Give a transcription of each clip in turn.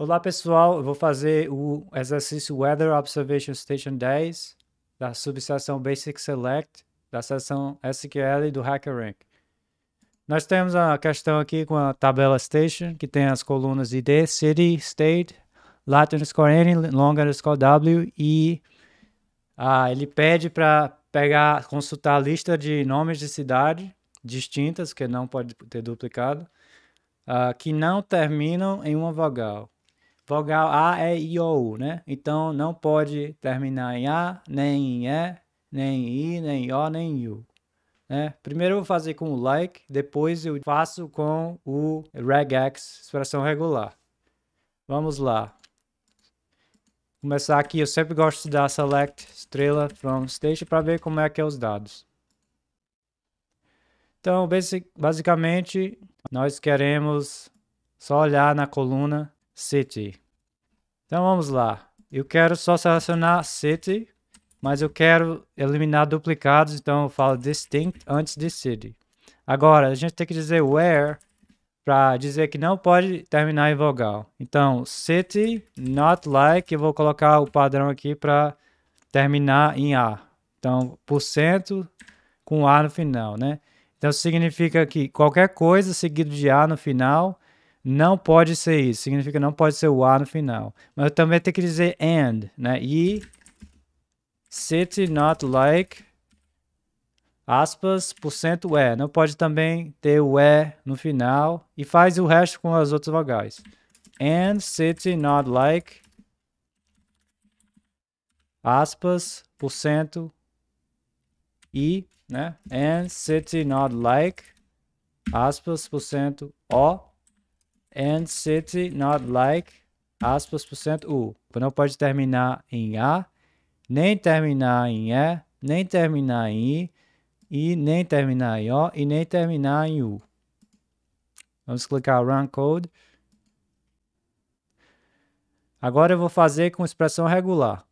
Olá, pessoal. Eu vou fazer o exercício Weather Observation Station 10 da subseção Basic Select da seção SQL do HackerRank. Nós temos a questão aqui com a tabela Station, que tem as colunas ID, City, State, lat underscore N, Long underscore W e ah, ele pede para pegar, consultar a lista de nomes de cidade distintas, que não pode ter duplicado, ah, que não terminam em uma vogal vogal A, é I, O, U, né? Então não pode terminar em A, nem em E, nem em I, nem em O, nem em U. Né? Primeiro eu vou fazer com o like, depois eu faço com o regex, expressão regular. Vamos lá. Começar aqui, eu sempre gosto de dar select estrela from station para ver como é que é os dados. Então, basic, basicamente, nós queremos só olhar na coluna city. Então vamos lá. Eu quero só selecionar city, mas eu quero eliminar duplicados, então eu falo distinct antes de city. Agora, a gente tem que dizer where para dizer que não pode terminar em vogal. Então, city not like, eu vou colocar o padrão aqui para terminar em a. Então, por cento com a no final, né? Então significa que qualquer coisa seguido de a no final não pode ser isso. Significa não pode ser o A no final. Mas eu também tenho que dizer and, né? E city not like aspas, porcento é. Não pode também ter o é no final. E faz o resto com as outras vogais. And city not like aspas, porcento e, né? And city not like aspas, porcento o and city not like, aspas por cento U. Não pode terminar em A, nem terminar em E, nem terminar em I, e nem terminar em O, e nem terminar em U. Vamos clicar Run Code. Agora eu vou fazer com expressão regular.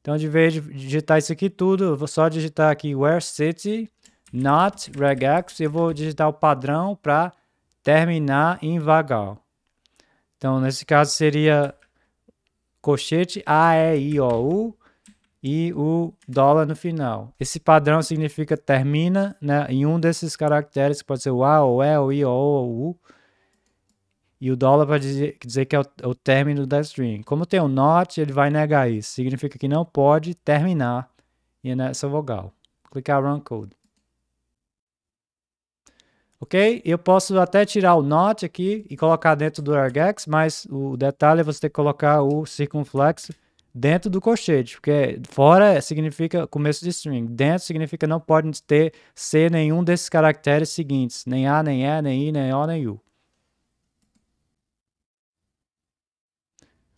Então, de vez de digitar isso aqui tudo, eu vou só digitar aqui where city, not regex, e eu vou digitar o padrão para terminar em vagal. Então, nesse caso, seria cochete A, E, I, O, U e o dólar no final. Esse padrão significa termina né, em um desses caracteres, que pode ser o A, o E, o I, o O ou U. E o dólar vai dizer, dizer que é o, é o, término da string. Como tem o not, ele vai negar isso. Significa que não pode terminar nessa vogal. Clicar Run Code ok? Eu posso até tirar o not aqui e colocar dentro do argex, mas o detalhe é você ter que colocar o circunflexo dentro do colchete, porque fora significa começo de string, dentro significa não pode ter ser nenhum desses caracteres seguintes, nem A, nem E, nem I, nem O, nem U.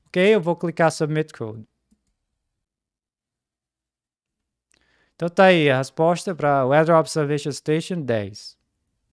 Ok, eu vou clicar Submit Code. Então tá aí a resposta para Weather Observation Station 10.